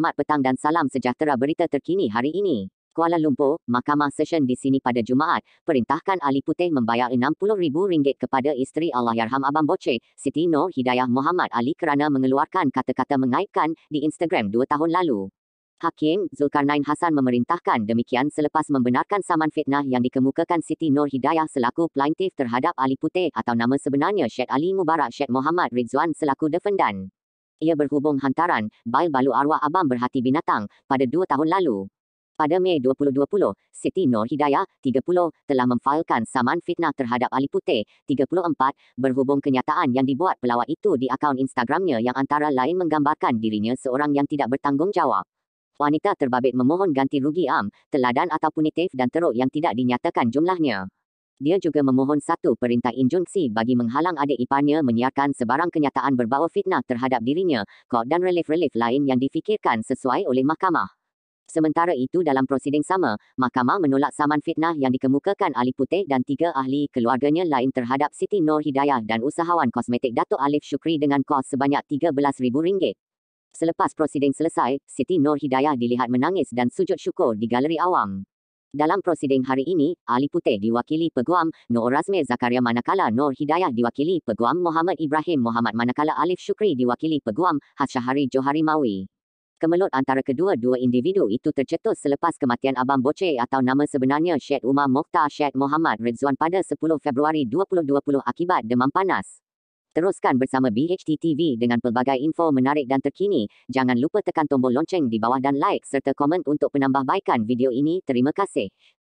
Selamat petang dan salam sejahtera berita terkini hari ini. Kuala Lumpur, Mahkamah Session di sini pada Jumaat, perintahkan Ali Putih membayar RM60,000 kepada isteri Allahyarham Abang Boce, Siti Nur Hidayah Muhammad Ali kerana mengeluarkan kata-kata mengaitkan di Instagram dua tahun lalu. Hakim Zulkarnain Hasan memerintahkan demikian selepas membenarkan saman fitnah yang dikemukakan Siti Nur Hidayah selaku plaintif terhadap Ali Putih atau nama sebenarnya Syed Ali Mubarak Syed Muhammad Ridzwan selaku defendant ia berhubung hantaran Bail Balu Arwah Abang Berhati Binatang pada dua tahun lalu. Pada Mei 2020, Siti Nur Hidayah, 30, telah memfailkan saman fitnah terhadap Ali Putih, 34, berhubung kenyataan yang dibuat pelawat itu di akaun Instagramnya yang antara lain menggambarkan dirinya seorang yang tidak bertanggungjawab. Wanita terbabit memohon ganti rugi am, teladan atau punitif dan teruk yang tidak dinyatakan jumlahnya dia juga memohon satu perintah injunksi bagi menghalang adik iparnya menyiarkan sebarang kenyataan berbau fitnah terhadap dirinya, kot dan relief-relief lain yang difikirkan sesuai oleh mahkamah. Sementara itu dalam prosiding sama, mahkamah menolak saman fitnah yang dikemukakan Ali Putih dan tiga ahli keluarganya lain terhadap Siti Nur Hidayah dan usahawan kosmetik Datuk Alif Shukri dengan kos sebanyak RM13,000. Selepas prosiding selesai, Siti Nur Hidayah dilihat menangis dan sujud syukur di galeri awam. Dalam prosiding hari ini, Ali Putih diwakili Peguam, Noor Razmir Zakaria Manakala Noor Hidayah diwakili Peguam Muhammad Ibrahim Muhammad Manakala Alif Shukri diwakili Peguam Hashahari Johari Mawi. Kemelut antara kedua-dua individu itu tercetus selepas kematian Abang Boce atau nama sebenarnya Syed Umar Mokhtar Syed Muhammad Ridzwan pada 10 Februari 2020 akibat demam panas. Teruskan bersama BHT dengan pelbagai info menarik dan terkini. Jangan lupa tekan tombol lonceng di bawah dan like serta komen untuk penambahbaikan video ini. Terima kasih.